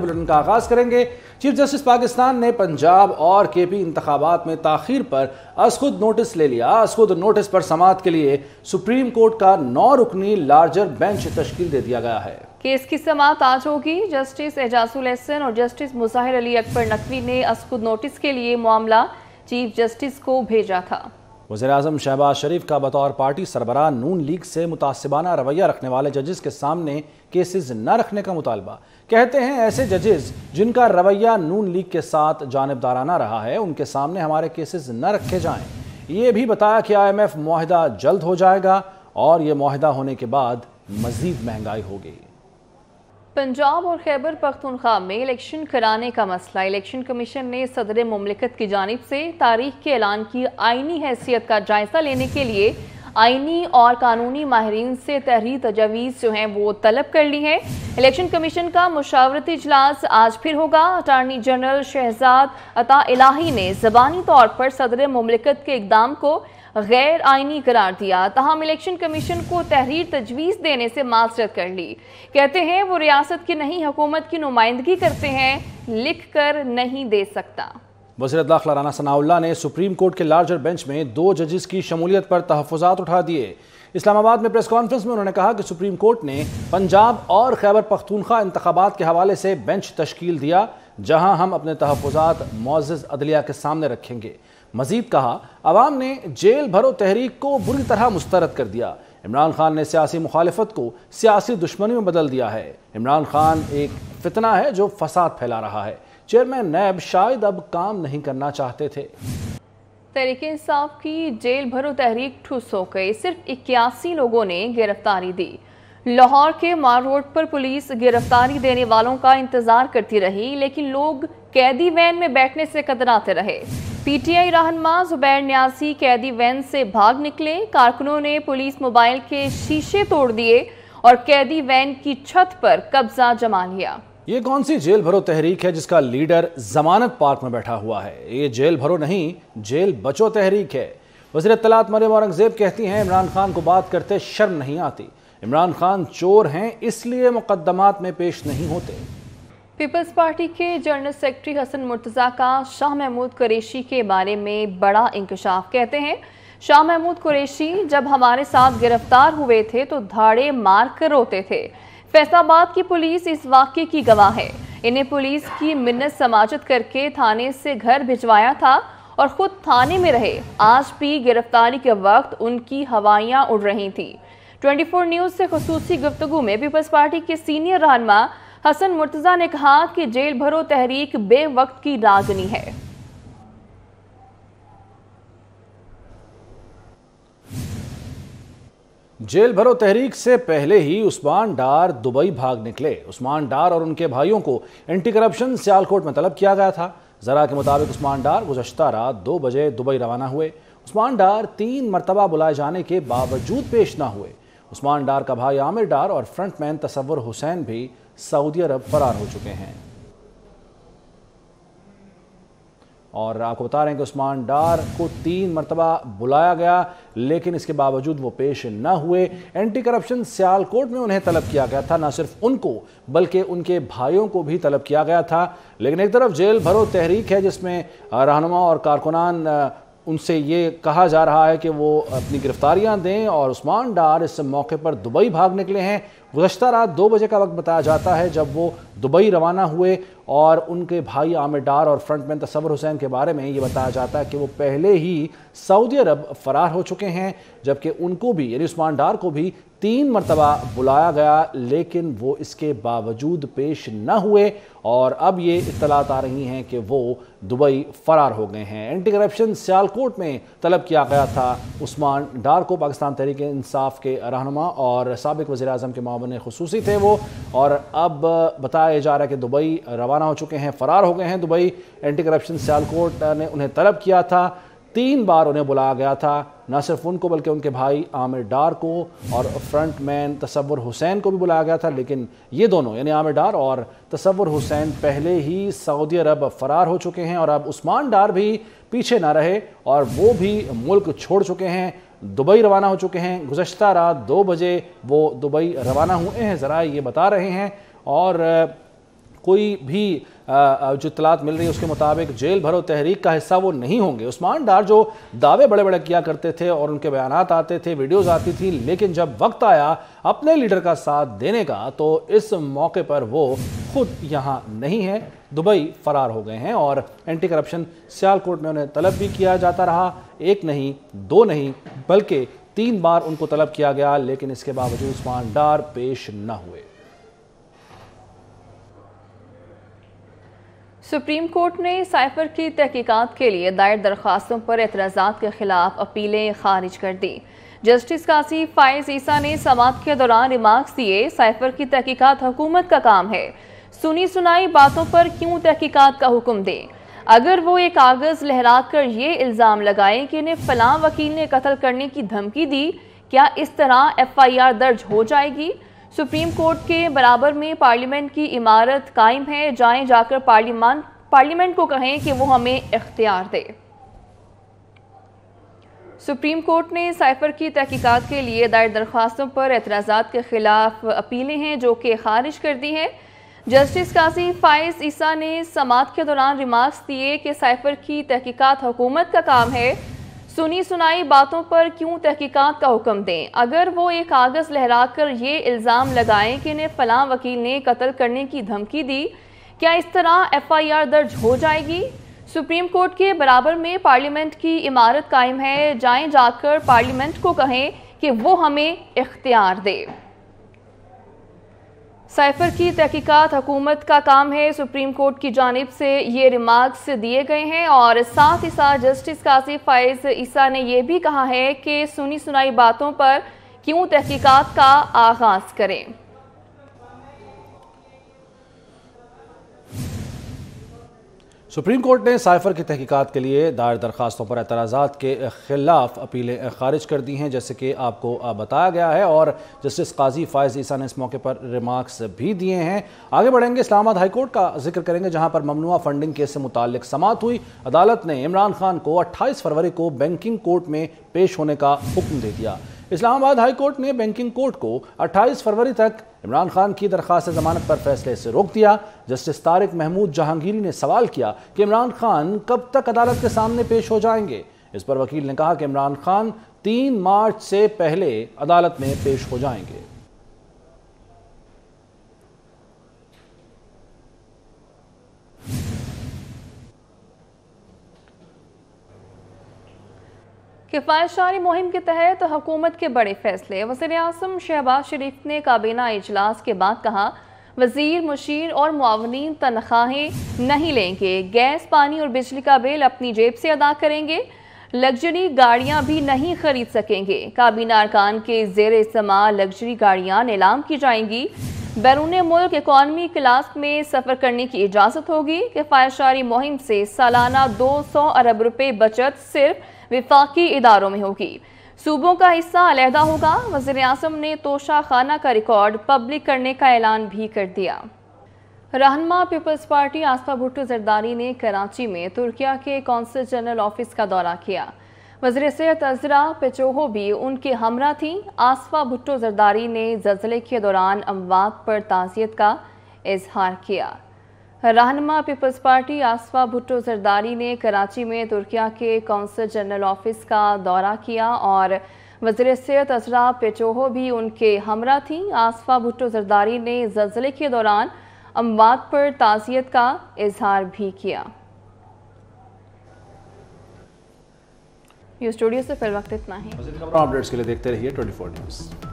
bulletin का आगाज करेंगे चीफ जस्टिस पाकिस्तान ने पंजाब और के पी इंतबात में ताखिर पर असखुद नोटिस ले लिया असखुद नोटिस पर समात के लिए सुप्रीम कोर्ट का नौ रुकनी लार्जर बेंच तश्कील दे दिया गया है केस की समाप्त आज होगी जस्टिस एजाजुल एहसन और जस्टिस मुजाहिर अली अकबर नकवी ने असखुद नोटिस के लिए मामला चीफ जस्टिस को भेजा था वजी अजम शहबाज शरीफ का बतौर पार्टी सरबरा नून लीग से मुतासिबाना रवैया रखने वाले जजेस के सामने केसेज न रखने का मुतालबा कहते हैं ऐसे जजेस जिनका रवैया नून लीग के साथ जानबदाराना रहा है उनके सामने हमारे केसेस न रखे जाएं ये भी बताया कि आईएमएफ माहिदा जल्द हो जाएगा और ये माहिदा होने के बाद मजीद महंगाई होगी पंजाब और खैबर पख्तनख्वा में इलेक्शन कराने का मसला इलेक्शन कमीशन ने सदर ममलिकत की जानब से तारीख के ऐलान की आइनी हैसियत का जायजा लेने के लिए आइनी और कानूनी माहरीन से तहरीर तजावीज़ जो हैं वो तलब कर ली हैं इलेक्शन कमीशन का मुशावरती इजलास आज फिर होगा अटारनी जनरल शहजाद अता इलाही ने ज़बानी तौर पर सदर ममलिकत के इकदाम को गैर आइनी करार दिया तहम इलेक्शन कमीशन को तहरीर तजवीज़ देने से माजरत कर ली कहते हैं वो रियासत की नहीं हुकूमत की नुमाइंदगी करते हैं लिख कर नहीं दे सकता वजीर दाखिला राना सनाउल्ला ने सुप्रीम कोर्ट के लार्जर बेंच में दो जजेस की शमूलियत पर तहफात उठा दिए इस्लामाबाद में प्रेस कॉन्फ्रेंस में उन्होंने कहा कि सुप्रीम कोर्ट ने पंजाब और खैबर पख्तूनख्वा इंतबात के हवाले से बेंच तश्कील दिया जहां हम अपने तहफात मोज़ अदलिया के सामने रखेंगे मजीद कहा आवाम ने जेल भरो तहरीक को बुरी तरह मुस्तरद कर दिया इमरान खान ने सियासी मुखालफत को सियासी दुश्मनी में बदल दिया है इमरान खान एक फितना है जो फसाद फैला रहा है चेयरमैन नैब शायद अब काम नहीं करना चाहते थे तरीके इंसाफ की जेल भरो तहरीक ठुस हो गई सिर्फ इक्यासी लोगों ने गिरफ्तारी दी लाहौर के मार रोड पर पुलिस गिरफ्तारी देने वालों का इंतजार करती रही लेकिन लोग कैदी वैन में बैठने से कतराते रहे पीटीआई रहनमा जुबैर न्यासी कैदी वैन से भाग निकले कारकुनों ने पुलिस मोबाइल के शीशे तोड़ दिए और कैदी वैन की छत पर कब्जा जमा लिया ये कौन सी जेल भरो तहरीक है जिसका लीडर जमानत पार्क में बैठा हुआ है ये जेल भरो नहीं जेल बचो तहरीक है वजीर तलात मरियम औरंगजेब कहती हैं इमरान खान को बात करते शर्म नहीं आती इमरान खान चोर हैं इसलिए मुकदमात में पेश नहीं होते पीपल्स पार्टी के जनरल सेक्रेटरी हसन मुर्तज़ा का शाह महमूद कुरेशी के बारे में बड़ा इंकशाफ कहते हैं शाह महमूद कुरेशी जब हमारे साथ गिरफ्तार हुए थे तो धाड़े मार कर रोते थे फैसलाबाद की पुलिस इस वाक्य की गवाह है इन्हें पुलिस की मिन्नत समाजत करके थाने से घर भिजवाया था और खुद थाने में रहे आज भी गिरफ्तारी के वक्त उनकी हवाइयाँ उड़ रही थी 24 न्यूज़ से खसूसी गुफ्तु में पीपल्स पार्टी के सीनियर रहनमा हसन मुर्तज़ा ने कहा कि जेल भरो तहरीक बेवक्त की रागनी है जेल भरो तहरीक से पहले ही उस्मान डार दुबई भाग निकले उस्मान डार और उनके भाइयों को एंटी करप्शन सियालकोट में तलब किया गया था जरा के मुताबिक उस्मान डार गुजशत रात दो बजे दुबई रवाना हुए उस्मान डार तीन मरतबा बुलाए जाने के बावजूद पेश ना हुए उस्मान डार का भाई आमिर डार और फ्रंटमैन तसवर हुसैन भी सऊदी अरब फरार हो चुके हैं और आपको बता रहे हैं कि उस्मान डार को तीन मरतबा बुलाया गया लेकिन इसके बावजूद वो पेश न हुए एंटी करप्शन सियालकोट में उन्हें तलब किया गया था ना सिर्फ उनको बल्कि उनके भाइयों को भी तलब किया गया था लेकिन एक तरफ जेल भरो तहरीक है जिसमें रहनुमा और कारकुनान उनसे ये कहा जा रहा है कि वो अपनी गिरफ्तारियां दें और उस्मान डार इस मौके पर दुबई भाग निकले हैं गुजशत रात दो बजे का वक्त बताया जाता है जब वो दुबई रवाना हुए और उनके भाई आमिर डार और फ्रंटमैन तसवर हुसैन के बारे में ये बताया जाता है कि वो पहले ही सऊदी अरब फरार हो चुके हैं जबकि उनको भी यानी उस्मान डार को भी तीन मरतबा बुलाया गया लेकिन वो इसके बावजूद पेश न हुए और अब ये इतलात आ रही हैं कि वो दुबई फरार हो गए हैं एंटी करप्शन सियालकोट में तलब किया गया था उस्मान डार को पाकिस्तान तहरीक इंसाफ के रहनमा और सबक वजी अजम के मामले खसूसी थे वो और अब बताया जा रहा है कि दुबई रवाना रवाना हो चुके हैं फरार हो गए हैं दुबई एंटी करप्शन सियालकोट ने उन्हें तलब किया था तीन बार उन्हें बुलाया गया था न सिर्फ उनको बल्कि उनके भाई आमिर डार को और फ्रंट मैन तस्वर हुसैन को भी बुलाया गया था लेकिन ये दोनों यानी आमिर डार और तस्वर हुसैन पहले ही सऊदी अरब फरार हो चुके हैं और अब उस्मान डार भी पीछे ना रहे और वो भी मुल्क छोड़ चुके हैं दुबई रवाना हो चुके हैं गुजशत रात दो बजे वो दुबई रवाना हुए हैं ज़रा ये बता रहे हैं और कोई भी जो इतलात मिल रही है उसके मुताबिक जेल भरो तहरीक का हिस्सा वो नहीं होंगे उस्मान डार जो दावे बड़े बड़े किया करते थे और उनके बयान आते थे वीडियोज़ आती थी लेकिन जब वक्त आया अपने लीडर का साथ देने का तो इस मौके पर वो खुद यहाँ नहीं है दुबई फरार हो गए हैं और एंटी करप्शन सियालकोट में उन्हें तलब भी किया जाता रहा एक नहीं दो नहीं बल्कि तीन बार उनको तलब किया गया लेकिन इसके बावजूद उस्मान डार पेश न हुए सुप्रीम कोर्ट ने साइफर की तहकीकात के लिए दायर दरख्वास्तों पर एतराज के खिलाफ अपीलें खारिज कर दी जस्टिस कासी फायज ईसा ने समात के दौरान रिमार्क्स दिए साइफर की तहकीकात हुकूमत का काम है सुनी सुनाई बातों पर क्यों तहकीकात का हुक्म दें अगर वो ये कागज़ लहरा कर ये इल्ज़ाम लगाएं कि इन्हें फलां वकील ने कत्ल करने की धमकी दी क्या इस तरह एफ आई आर दर्ज हो जाएगी सुप्रीम कोर्ट के बराबर में पार्लियामेंट की इमारत कायम है जाएं जाकर पार्लियामेंट पार्लियामेंट को कहें कि वो हमें इख्तियार दे सुप्रीम कोर्ट ने साइफर की तहकीकात के लिए दायर दरख्वास्तों पर एतराज़ा के ख़िलाफ़ अपीलें हैं जो कि खारिज कर दी हैं जस्टिस काजी फायज ईसा ने समात के दौरान रिमार्क्स दिए कि साइफर की तहकीकात हुकूमत का काम है सुनी सुनाई बातों पर क्यों तहकीकात का हुक्म दें अगर वो ये कागज़ लहराकर ये इल्ज़ाम लगाएं कि इन्हें फलां वकील ने कत्ल करने की धमकी दी क्या इस तरह एफ आई आर दर्ज हो जाएगी सुप्रीम कोर्ट के बराबर में पार्लियामेंट की इमारत कायम है जाएं जाकर पार्लियामेंट को कहें कि वो हमें इख्तियार दे साइफर की तहकीक़त हुकूमत का काम है सुप्रीम कोर्ट की जानब से ये रिमार्क्स दिए गए हैं और साथ ही साथ जस्टिस कासिफ फाइज ईसा ने यह भी कहा है कि सुनी सुनाई बातों पर क्यों तहकीकात का आगाज़ करें सुप्रीम कोर्ट ने साइफर की तहकीकात के लिए दायर दरखास्तों पर एतराज़ा के खिलाफ अपीलें खारिज कर दी हैं जैसे कि आपको बताया गया है और जस्टिस काजी फायज ईसा ने इस मौके पर रिमार्क्स भी दिए हैं आगे बढ़ेंगे इस्लामाबाद हाईकोर्ट का जिक्र करेंगे जहां पर ममनुआ फंडिंग केस से मुतक समात हुई अदालत ने इमरान खान को अट्ठाईस फरवरी को बैंकिंग कोर्ट में पेश होने का हुक्म दे दिया इस्लामाबाद हाईकोर्ट ने बैंकिंग कोर्ट को 28 फरवरी तक इमरान खान की दरख्वास्त जमानत पर फैसले से रोक दिया जस्टिस तारिक महमूद जहांगीरी ने सवाल किया कि इमरान खान कब तक अदालत के सामने पेश हो जाएंगे इस पर वकील ने कहा कि इमरान खान तीन मार्च से पहले अदालत में पेश हो जाएंगे शारी मुहिम के तहत तो हुकूमत के बड़े फैसले वजी अजम शहबाज शरीफ ने काबीना इजलास के बाद कहा वजीर मुशीर और मुआवनीन तनख्वाहें नहीं लेंगे गैस पानी और बिजली का बिल अपनी जेब से अदा करेंगे लग्जरी गाड़ियां भी नहीं खरीद सकेंगे काबीना अरकान के जेर इस्तेमाल लग्जरी गाड़ियां नीलाम की जाएंगी बैरून मुल्क इकॉनमी क्लास में सफ़र करने की इजाज़त होगी शारी मुहिम से सालाना दो सौ अरब रुपये बचत सिर्फ विफाकी इदारों में होगी सूबों का हिस्सा अलहदा होगा वजीर अजम ने तोशा खाना का रिकॉर्ड पब्लिक करने का ऐलान भी कर दिया रहनमा पीपल्स पार्टी आसपा भुट्टो जरदारी ने कराची में तुर्किया के कौंसल जनरल ऑफिस का दौरा किया वजर सेहत अजरा पेचोहो भी उनके हमरा थी आसफा भुट्टो जरदारी ने जल्जले के दौरान अमवात पर ताज़ियत का इजहार किया रहनमा पीपल्स पार्टी आसफा भुट्टो जरदारी ने कराची में तुर्किया के कौंसल जनरल ऑफिस का दौरा किया और वजीर सैत अजरा पेचोहो भी उनके हमरा थी आसफा भुट्टो जरदारी ने जल्जले के दौरान अमवात पर ताज़ियत का इजहार भी किया स्टूडियो से फिर वक्त इतना ही अपडेट्स के लिए देखते रहिए 24 न्यूज़